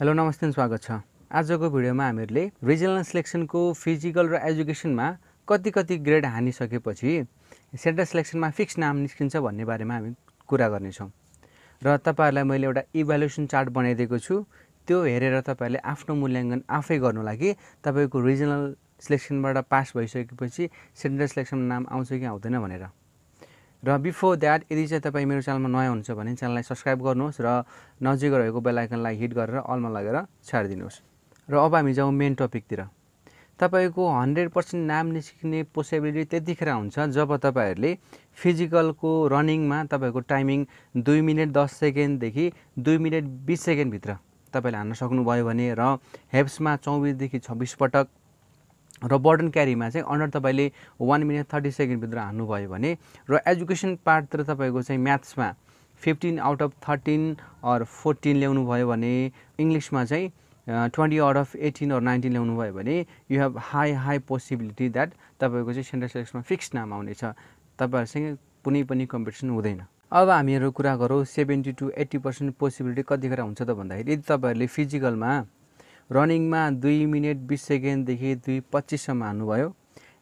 hello नमस्ते स्वागत छ आजको भिडियोमा हामीहरूले रिजनल सेलेक्सनको फिजिकल र एजुकेसनमा कति कति ग्रेड हानिसकेपछि सेन्ट्रल सेलेक्सनमा फिक्स नाम निस्किन्छ भन्ने बारेमा हामी कुरा गर्नेछौँ र तपाईँहरूलाई मैले एउटा इभ्यालुएसन चार्ट बनाइदिएको छु त्यो हेरेर तपाईँहरूले आफ्नो मूल्याङ्कन आफै गर्नु लागि तपाईँको रिजनल सेलेक्सनबाट पास भइसकेपछि सेन्ट्रल सेलेक्सनमा नाम आउँछ कि आउँदैन भनेर र बिफोर द्याट यदि चाहिँ तपाईँ मेरो च्यानलमा नयाँ हुनुहुन्छ भने च्यानललाई सब्सक्राइब गर्नुहोस् र नजिक रहेको बेलायकनलाई हिट गरेर अलमा लगेर छाडिदिनुहोस् र अब हामी जाउँ मेन टपिकतिर तपाईँको हन्ड्रेड पर्सेन्ट नाम निस्किने पोसिबिलिटी त्यतिखेर हुन्छ जब तपाईँहरूले फिजिकलको रनिङमा तपाईँको टाइमिङ दुई मिनट दस सेकेन्डदेखि दुई मिनट बिस सेकेन्डभित्र तपाईँले हान्न सक्नुभयो भने र हेप्समा चौबिसदेखि छब्बिस पटक र बर्डन क्यारीमा चाहिँ अन्डर तपाईँले वान मिनट थर्टी सेकेन्डभित्र हान्नुभयो भने र एजुकेसन पार्टतिर तपाईँको चाहिँ म्याथ्समा fifteen out of thirteen or fourteen ल्याउनु भयो भने इङ्ग्लिसमा चाहिँ twenty out of eighteen or nineteen ल्याउनु भयो भने you have high high possibility that तपाईँको चाहिँ सेन्ट्रल सेलेक्सनमा फिक्स नाम आउनेछ तपाईँहरूसँग कुनै पनि कम्पिटिसन हुँदैन अब हामीहरू कुरा गरौँ seventy to eighty percent possibility कतिखेर हुन्छ त भन्दाखेरि यदि तपाईँहरूले फिजिकलमा रनिङमा दुई मिनट बिस सेकेन्डदेखि दुई पच्चिससम्म हान्नुभयो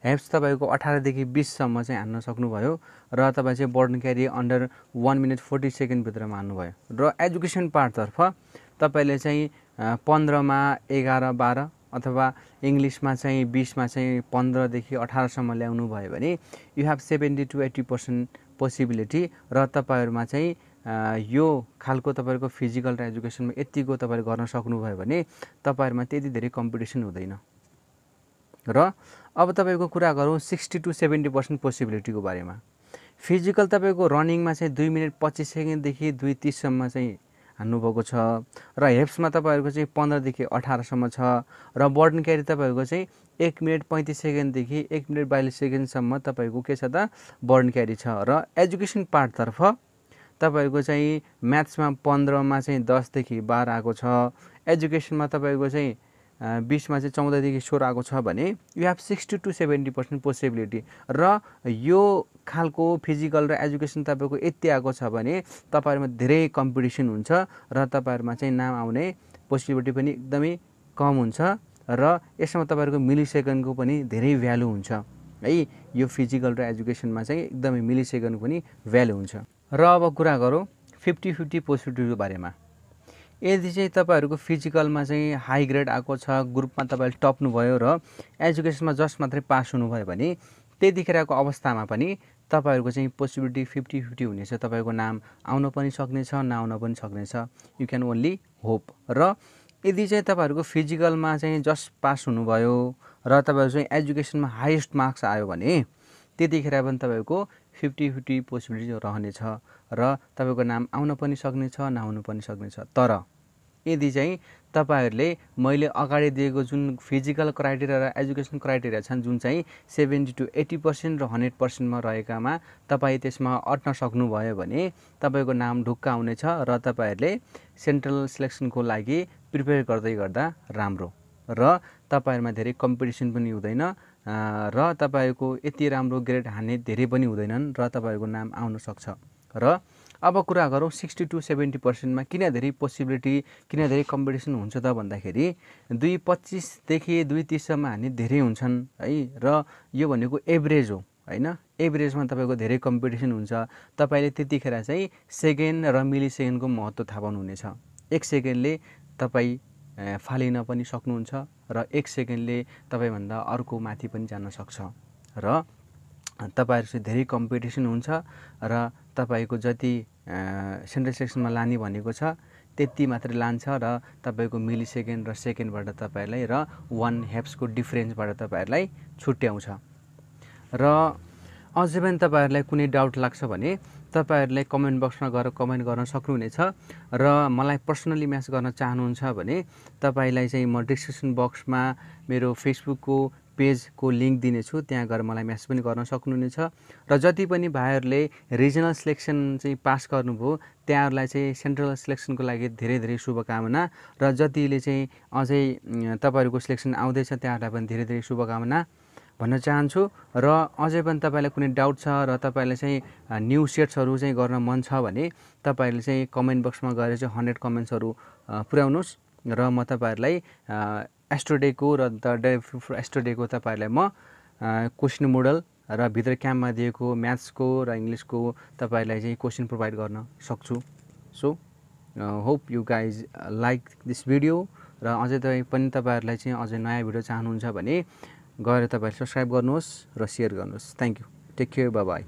हेप्स तपाईँको अठारदेखि बिससम्म चाहिँ हान्न सक्नुभयो र तपाईँ चाहिँ burden carry under one minute forty सेकेन्डभित्रमा हान्नुभयो र एजुकेसन पार्टतर्फ तपाईँले चाहिँ पन्ध्रमा एघार बाह्र अथवा इङ्ग्लिसमा चाहिँ बिसमा चाहिँ पन्ध्रदेखि अठारसम्म ल्याउनु भयो भने you have seventy to eighty percent possibility र तपाईँहरूमा चाहिँ यो खालको तपाईँहरूको फिजिकल र एजुकेसनमा यतिको तपाईँले गर्न सक्नुभयो भने तपाईँहरूमा त्यति धेरै कम्पिटिसन हुँदैन र अब तपाईँको कुरा गरौँ सिक्सटी टु सेभेन्टी पर्सेन्ट पोसिबिलिटीको बारेमा फिजिकल तपाईँको रनिङमा चाहिँ दुई मिनट पच्चिस सेकेन्डदेखि दुई तिससम्म चाहिँ हान्नुभएको छ र हेप्समा तपाईँहरूको चाहिँ पन्ध्रदेखि अठारसम्म छ र बर्डन क्यारी तपाईँहरूको चाहिँ एक मिनट पैँतिस सेकेन्डदेखि एक मिनट बयालिस सेकेन्डसम्म तपाईँको के छ त बर्डन क्यारी छ र एजुकेसन पार्टतर्फ तपाईँहरूको चाहिँ म्याथ्समा पन्ध्रमा चाहिँ दसदेखि बाह्र आएको छ एजुकेसनमा तपाईँको चाहिँ बिसमा चाहिँ चौधदेखि सोह्र आएको छ भने you have sixty to seventy percent possibility र यो खालको फिजिकल र एजुकेसन तपाईँको यति आएको छ भने तपाईँहरूमा धेरै कम्पिटिसन हुन्छ र तपाईँहरूमा चाहिँ नाम आउने पोसिबिलिटी पनि एकदमै कम हुन्छ र यसमा तपाईँहरूको सेकेन्डको पनि धेरै भ्यालु हुन्छ है यो फिजिकल र एजुकेसनमा चाहिँ एकदमै सेकेन्डको पनि भ्यालु हुन्छ र अब कुरा गरौँ फिफ्टी फिफ्टी पोजिटिभको बारेमा यदि चाहिँ तपाईँहरूको फिजिकलमा चाहिँ हाई ग्रेड आएको छ ग्रुपमा तपाईँले टप्नुभयो र एजुकेसनमा जस्ट मात्रै पास हुनुभयो भने त्यतिखेरको अवस्थामा पनि तपाईँहरूको चाहिँ पोसिबिलिटी फिफ्टी फिफ्टी हुनेछ तपाईँको नाम आउन पनि सक्नेछ नआउन पनि सक्नेछ यु क्यान ओन्ली होप र यदि चाहिँ तपाईँहरूको फिजिकलमा चाहिँ जस्ट पास हुनुभयो र तपाईँहरू चाहिँ एजुकेसनमा हाइएस्ट मार्क्स आयो भने त्यतिखेर पनि तपाईँको फिफ्टी फिफ्टी पोसिबिलिटी रहनेछ र तपाईँको नाम आउन पनि सक्नेछ नआउनु पनि सक्नेछ तर यदि चाहिँ तपाईँहरूले मैले अगाडि दिएको जुन फिजिकल क्राइटेरिया र एजुकेसन क्राइटेरिया छन् जुन चाहिँ सेभेन्टी टु एट्टी पर्सेन्ट र हन्ड्रेड पर्सेन्टमा रहेकामा तपाईँ त्यसमा अट्न सक्नुभयो भने तपाईँको नाम ढुक्क आउनेछ र तपाईँहरूले सेन्ट्रल सिलेक्सनको लागि प्रिपेयर गर्दै गर्दा राम्रो र तपाईँहरूमा धेरै कम्पिटिसन पनि हुँदैन र तपाईँको यति राम्रो ग्रेड हान्ने धेरै पनि हुँदैनन् र तपाईँहरूको नाम आउन सक्छ र अब कुरा गरौँ सिक्सटी टु सेभेन्टी पर्सेन्टमा किन धेरै पोसिबिलिटी किन धेरै कम्पिटिसन हुन्छ त भन्दाखेरि दुई पच्चिसदेखि दुई तिससम्म हान्ने धेरै हुन्छन् है र यो भनेको एभरेज हो होइन एभरेजमा तपाईँको धेरै कम्पिटिसन हुन्छ तपाईँले त्यतिखेर चाहिँ सेकेन्ड र मिली सेकेन्डको महत्त्व थाहा पाउनुहुनेछ एक सेकेन्डले तपाईँ फालिन पनि सक्नुहुन्छ र एक सेकेन्डले तपाईँभन्दा अर्को माथि पनि जान सक्छ र तपाईँहरूसित धेरै कम्पिटिसन हुन्छ र तपाईँको जति सेन्ट्रल सेक्सनमा लाने भनेको छ त्यति मात्रै लान्छ र तपाईँको मिली सेकेन्ड र सेकेन्डबाट तपाईँहरूलाई र वान हेप्सको डिफ्रेन्सबाट तपाईँहरूलाई छुट्याउँछ र अझै पनि तपाईँहरूलाई कुनै डाउट लाग्छ भने तपाईँहरूलाई कमेन्ट बक्समा गएर कमेन्ट गर्न सक्नुहुनेछ र मलाई पर्सनली म्यास गर्न चाहनुहुन्छ भने तपाईँलाई चाहिँ म डिस्क्रिप्सन बक्समा मेरो फेसबुकको पेजको लिङ्क दिनेछु त्यहाँ गएर मलाई म्यास पनि गर्न सक्नुहुनेछ र जति पनि भाइहरूले रिजनल सिलेक्सन चाहिँ पास गर्नुभयो त्यहाँहरूलाई चाहिँ सेन्ट्रल सिलेक्सनको लागि धेरै धेरै शुभकामना र जतिले चाहिँ अझै तपाईँहरूको सिलेक्सन आउँदैछ त्यहाँहरूलाई पनि धेरै धेरै शुभकामना भन्न चाहन्छु र अझै पनि तपाईँलाई कुनै डाउट छ र तपाईँलाई चाहिँ न्यु सेट्सहरू चाहिँ गर्न मन छ भने तपाईँहरूले चाहिँ कमेन्ट बक्समा गएर चाहिँ हन्ड्रेड कमेन्ट्सहरू पुर्याउनुहोस् र म तपाईँहरूलाई एस्ट्रोडेको र द डे एस्ट्रोडेको तपाईँहरूलाई म क्वेसन मोडल र भित्र क्याम्पमा दिएको म्याथ्सको र इङ्ग्लिसको तपाईँहरूलाई चाहिँ क्वेसन प्रोभाइड गर्न सक्छु so hope you guys like this video र अझै तपाईँ पनि तपाईँहरूलाई चाहिँ अझै नयाँ भिडियो चाहनुहुन्छ भने गएर तपाईँहरू सब्सक्राइब गर्नुहोस् र सेयर गर्नुहोस् thank you take care by